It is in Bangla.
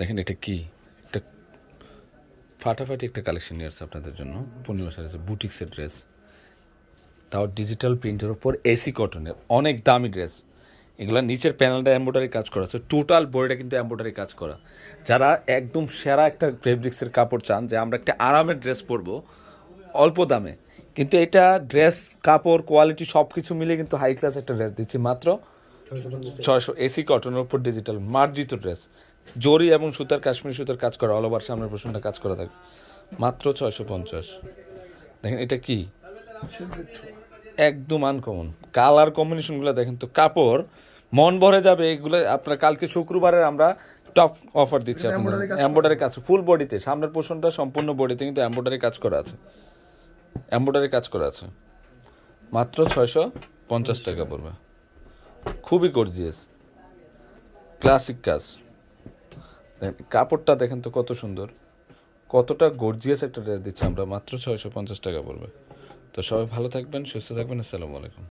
দেখেন এটা কি একটা ফাটাফাটি একটা কালেকশন নিয়ে আসছে আপনাদের জন্য পূর্ণিমাসের আছে বুটিক্সের ড্রেস তাও ডিজিটাল প্রিন্টের ওপর এসি কটনের অনেক দামি ড্রেস এগুলো নিচের প্যানেলটা এম্ব্রয়ডারি কাজ করা আছে টোটাল বডিটা কিন্তু এম্ব্রয়ডারি কাজ করা যারা একদম সেরা একটা ফেব্রিক্সের কাপড় চান যে আমরা একটা আরামের ড্রেস পরবো অল্প দামে কিন্তু এটা ড্রেস কাপড় কোয়ালিটি সব কিছু মিলে কিন্তু হাই ক্লাস একটা ড্রেস দিচ্ছি মাত্র ছয়শো এসি কটনের উপর ডিজিটাল মার্জিত ড্রেস জরি এবং সুতার কাশ্মীর সুতার কাজ করা অল ওভার সামনের প্রশ্নটা কাজ করা থাকবে মাত্র ছয়শো পঞ্চাশ দেখেন এটা কি একদম আনকমন কালার কম্বিনেশনগুলো দেখেন তো কাপড় মন ভরে যাবে এগুলো আপনার কালকে শুক্রবারে আমরা টপ অফার দিচ্ছি আপনার এম্বয়ডারি কাজ ফুল বডিতে সামনের পোর্শনটা সম্পূর্ণ বডিতে কিন্তু এম্বয়ডারি কাজ করা আছে এম্বয়ডারি কাজ করা আছে মাত্র ছয়শো পঞ্চাশ টাকা পড়বে খুবই গর্জিয়াস ক্লাসিক কাজ কাপড়টা দেখেন তো কত সুন্দর কতটা গর্জিয়াস একটা ড্রেস দিচ্ছে আমরা মাত্র ছয়শো পঞ্চাশ টাকা পড়বে তো সবাই ভালো থাকবেন সুস্থ থাকবেন আসসালামু আলাইকুম